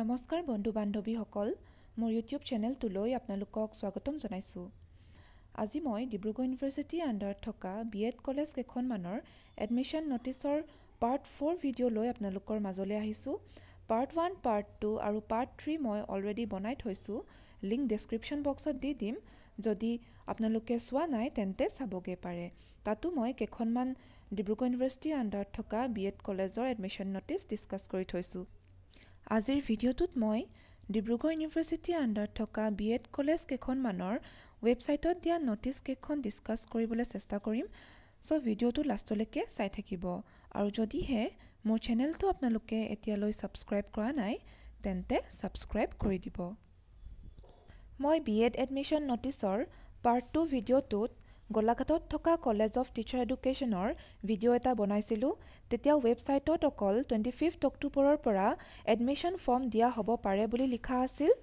নমস্কাৰ বন্ধু বান্ধৱীসকল মোৰ ইউটিউব চেনেলটোলৈ আপোনালোকক স্বাগতম জনাইছোঁ আজি মই ডিব্ৰুগড় ইউনিভাৰ্চিটি আণ্ডাৰত থকা বি এড কলেজ কেইখনমানৰ এডমিশ্যন ন'টিছৰ পাৰ্ট ফ'ৰ ভিডিঅ' লৈ আপোনালোকৰ মাজলৈ আহিছোঁ পাৰ্ট ওৱান পাৰ্ট টু আৰু পাৰ্ট থ্ৰী মই অলৰেডি বনাই থৈছোঁ লিংক ডেছক্ৰিপশ্যন বক্সত দি দিম যদি আপোনালোকে চোৱা নাই তেন্তে চাবগৈ পাৰে তাতো মই কেইখনমান ডিব্ৰুগড় ইউনিভাৰ্চিটি আণ্ডাৰত থকা বি এড কলেজৰ এডমিশ্যন ন'টিছ ডিছকাছ কৰি থৈছোঁ আজিৰ ভিডিঅ'টোত মই ডিব্ৰুগড় ইউনিভাৰ্চিটিৰ আণ্ডাৰত থকা বি এড কলেজ কেইখনমানৰ ৱেবছাইটত দিয়া নটিছ কেইখন ডিছকাছ কৰিবলৈ চেষ্টা কৰিম চ' ভিডিঅ'টো লাষ্টলৈকে চাই থাকিব আৰু যদিহে মোৰ চেনেলটো আপোনালোকে এতিয়ালৈ ছাবস্ক্ৰাইব কৰা নাই তেন্তে ছাবস্ক্ৰাইব কৰি দিব মই বি এড এডমিশ্যন নটিছৰ পাৰ্ট টু ভিডিঅ'টোত গোলাঘাটত থকা কলেজ অফ টিচাৰ এডুকেশ্যনৰ ভিডিঅ' এটা বনাইছিলোঁ তেতিয়া ৱেবছাইটত অকল টুৱেণ্টি ফিফ্থ অক্টোবৰৰ পৰা এডমিশ্যন ফৰ্ম দিয়া হ'ব পাৰে বুলি লিখা আছিল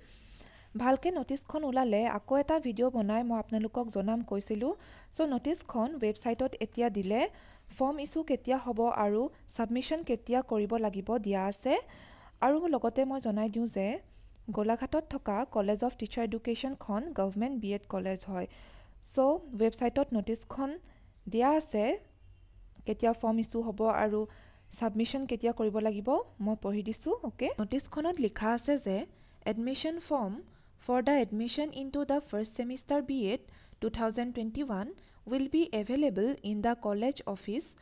ভালকৈ নটিছখন ওলালে আকৌ এটা ভিডিঅ' বনাই মই আপোনালোকক জনাম কৈছিলোঁ চ' নটিছখন ৱেবছাইটত এতিয়া দিলে ফৰ্ম ইছ্যু কেতিয়া হ'ব আৰু ছাবমিশ্যন কেতিয়া কৰিব লাগিব দিয়া আছে আৰু লগতে মই জনাই দিওঁ যে গোলাঘাটত থকা কলেজ অফ টিচাৰ এডুকেশ্যনখন গভমেণ্ট বি এড কলেজ হয় চ' ৱেবছাইটত ন'টিছখন দিয়া আছে কেতিয়া ফৰ্ম ইছ্যু হ'ব আৰু ছাবমিশ্যন কেতিয়া কৰিব লাগিব মই পঢ়ি দিছোঁ অ'কে ন'টিছখনত লিখা আছে যে admission form for the admission in to the first semester B Ed two thousand twenty one will be available in the college office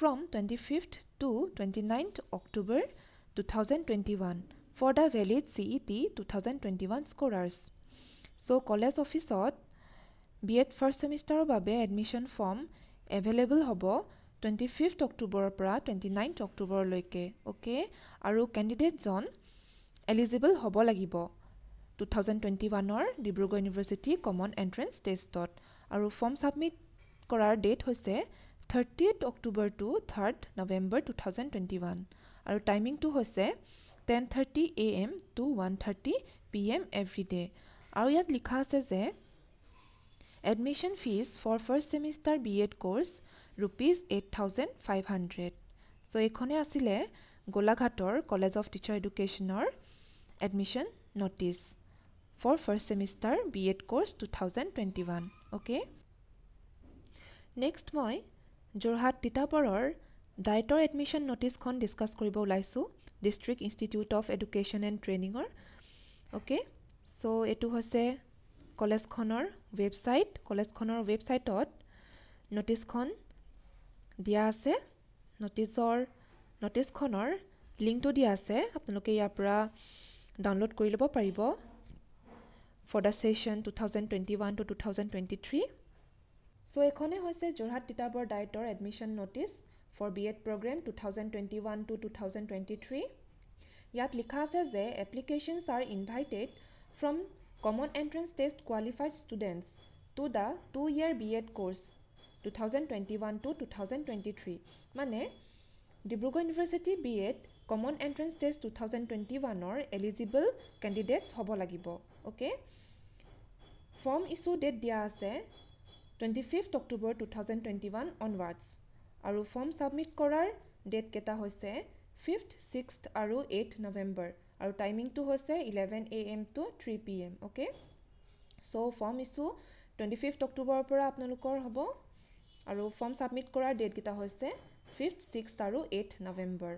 from twenty fifth to twenty ninth October two thousand twenty one for the valid C E T two thousand twenty one scorers so' college অফিচত B Ed first ছেমিষ্টাৰৰ বাবে admission form available হ'ব twenty fifth অক্টোবৰৰ পৰা twenty ninth অক্টোবৰলৈকে okay আৰু কেণ্ডিডেটজন eligible হ'ব লাগিব two thousand twenty ওৱানৰ ডিব্ৰুগড় ইউনিভাৰ্চিটি কমন এণ্ট্ৰেঞ্চ টেষ্টত আৰু ফৰ্ম ছাবমিট কৰাৰ ডেট হৈছে thirty eight October to third November two thousand twenty one আৰু টাইমিংটো হৈছে ten thirty A M to one thirty P M every day আৰু ইয়াত লিখা আছে যে admission fees for first semester B Ed course rupees eight thousand five hundred so' এইখনে আছিলে গোলাঘাটৰ কলেজ অফ টিচাৰ এডুকেশ্যনৰ admission notice for first semester B Ed course two thousand twenty one okay next মই যোৰহাট তিতাপৰৰ ডাইটৰ admission ন'টিচখন discuss কৰিব ওলাইছোঁ district institute of education and ট্ৰেইনিঙৰ অ'কে চ' এইটো হৈছে কলেজখনৰ ৱেবছাইট কলেজখনৰ ৱেবছাইটত নটিছখন দিয়া আছে নটিছৰ নটিছখনৰ লিংকটো দিয়া আছে আপোনালোকে ইয়াৰ পৰা ডাউনলোড কৰি ল'ব পাৰিব for the session two thousand twenty one to two thousand twenty three so' এইখনেই হৈছে যোৰহাট তিতাবৰ ডায়েটৰ admission notice for B Ed programme two thousand twenty one to two thousand twenty three ইয়াত লিখা আছে যে applications are invited from common entrance test qualified students to the two year B Ed course two thousand twenty one to two thousand twenty three মানে Dibrugarh university B Ed common entrance test two thousand twenty ওৱানৰ eligible candidates হ'ব লাগিব okay form issue date দিয়া আছে twenty fifth October two thousand twenty one onwards আৰু form submit কৰাৰ ডেটকেইটা হৈছে ফিফ্থ ছিক্সথ আৰু এইট নৱেম্বৰ আৰু টাইমিংটো হৈছে eleven A M to three P M okay so' form issue twenty fifth অক্টোবৰৰ পৰা আপোনালোকৰ হ'ব আৰু ফৰ্ম ছাবমিট কৰাৰ ডেটকেইটা হৈছে ফিফ্থ ছিক্সথ আৰু eight November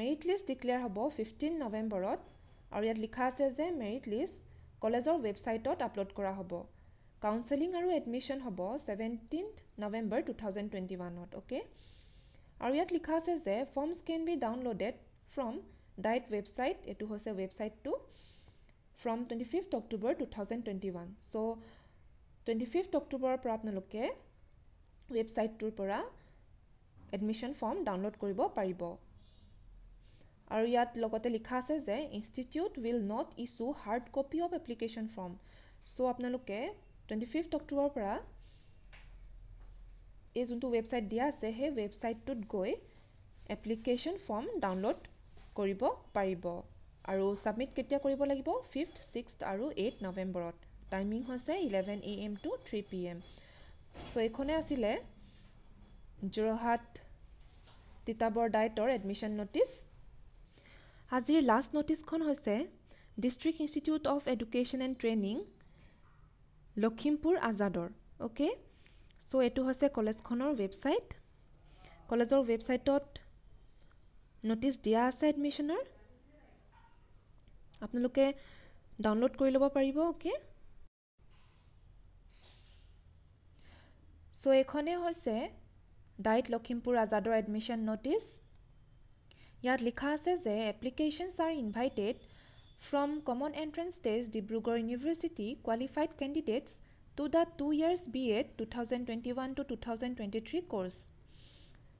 merit list declare হ'ব ফিফটিন নৱেম্বৰত আৰু ইয়াত লিখা আছে যে মেৰিট লিষ্ট কলেজৰ ৱেবছাইটত আপলোড কৰা হ'ব কাউঞ্চেলিং আৰু এডমিশ্যন হ'ব seventeen November two thousand twenty ওৱানত অ'কে আৰু ইয়াত লিখা আছে যে forms can be downloaded from DIET website এইটো হৈছে ৱেবছাইটটো from twenty fifth October two thousand twenty one so' twenty fifth অক্টোবৰৰ পৰা আপোনালোকে ৱেবছাইটটোৰ পৰা এডমিশ্যন ফৰ্ম ডাউনলোড কৰিব পাৰিব আৰু ইয়াত লগতে লিখা আছে যে institute will not issue hard copy of application form so' আপোনালোকে টুৱেণ্টি ফিফ্থ অক্টোবৰৰ পৰা এই যোনটো ৱেবছাইট দিয়া আছে সেই ৱেবছাইটটোত গৈ এপ্লিকেশ্যন ফৰ্ম ডাউনলোড কৰিব পাৰিব আৰু ছাবমিট কেতিয়া কৰিব লাগিব ফিফ্থ ছিক্স আৰু এইট নৱেম্বৰত টাইমিং হৈছে eleven A M to three P M so' এইখনে আছিলে যোৰহাট তিতাবৰ ডাইটৰ এডমিশ্যন ন'টিছ আজিৰ লাষ্ট ন'টিছখন হৈছে district institute of education and training Lakhimpur আজাদৰ অ'কে চ' এইটো হৈছে কলেজখনৰ ৱেবছাইট কলেজৰ ৱেবছাইটত নটিছ দিয়া আছে এডমিশ্যনৰ আপোনালোকে ডাউনলোড কৰি ল'ব পাৰিব অ'কে চ' এইখনেই হৈছে ডাইট লখিমপুৰ আজাদৰ এডমিশ্যন নটিছ ইয়াত লিখা আছে যে applications are invited from common entrance test Dibrugarh university qualified candidates to the two years BA 2021 to 2023 course.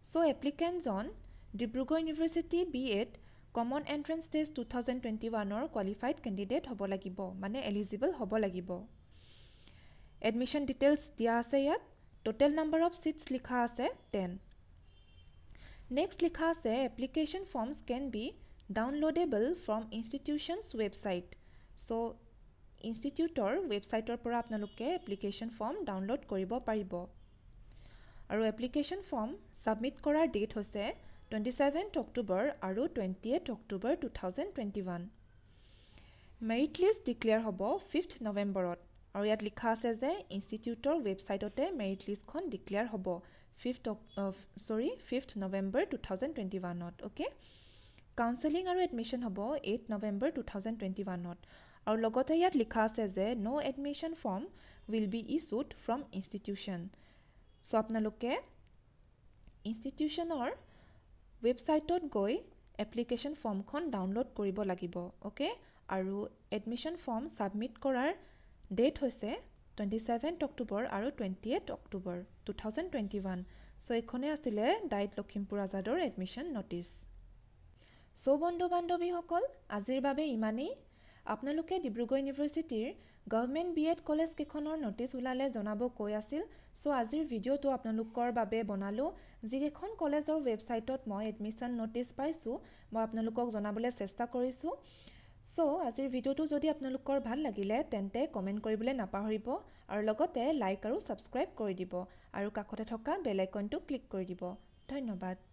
So applicants on Dibrugo University BA Common Entrance Test 2021 or qualified candidate হ'ব লাগিব মানে eligible হ'ব লাগিব admission details দিয়া আছে ইয়াত total number of seats লিখা আছে টেন নেক্সট লিখা আছে application forms can be downloadable from institutions website so' ইনষ্টিটিউটৰ ৱেবছাইটৰ পৰা আপোনালোকে এপ্লিকেশ্যন ফৰ্ম ডাউনলোড কৰিব পাৰিব আৰু এপ্লিকেশ্যন ফৰ্ম ছাবমিট কৰাৰ ডেট হৈছে টুৱেণ্টি ছেভেণ্ট অক্টোবৰ আৰু twenty eight October two thousand twenty one merit list declare হ'ব ফিফ্থ নৱেম্বৰত আৰু ইয়াত লিখা আছে যে ইনষ্টিটিউটৰ ৱেবছাইটতে মেৰিট লিষ্টখন ডিক্লেয়াৰ হ'ব fifth sorry fifth November two thousand twenty ওৱানত অ'কে কাউন্সেলিং আৰু এডমিশ্যন হ'ব eight November two thousand twenty ওৱানত আৰু লগতে ইয়াত লিখা আছে যে no' admission form will be issued from institution so' আপোনালোকে ইনষ্টিটিউশ্যনৰ ৱেবছাইটত গৈ এপ্লিকেশ্যন ফৰ্মখন ডাউনলোড কৰিব লাগিব অ'কে আৰু এডমিশ্যন ফৰ্ম ছাবমিট কৰাৰ ডেট হৈছে টুৱেণ্টি ছেভেণ্ট অক্টোবৰ আৰু twenty eight October two thousand twenty one so' এইখনে আছিলে ডাইট লখিমপুৰ আজাদৰ এডমিশ্যন ন'টিছ চ' বন্ধু বান্ধৱীসকল আজিৰ বাবে ইমানেই আপোনালোকে ডিব্ৰুগড় ইউনিভাৰ্চিটিৰ গভমেণ্ট বি এড কলেজ কেইখনৰ নটিছ ওলালে জনাব কৈ আছিল চ' আজিৰ ভিডিঅ'টো আপোনালোকৰ বাবে বনালোঁ যিকেইখন কলেজৰ ৱেবছাইটত মই এডমিশ্যন নটিছ পাইছোঁ মই আপোনালোকক জনাবলৈ চেষ্টা কৰিছোঁ চ' আজিৰ ভিডিঅ'টো যদি আপোনালোকৰ ভাল লাগিলে তেন্তে কমেণ্ট কৰিবলৈ নাপাহৰিব আৰু লগতে লাইক আৰু ছাবস্ক্ৰাইব কৰি দিব আৰু কাষতে থকা বেলাইকনটো ক্লিক কৰি দিব ধন্যবাদ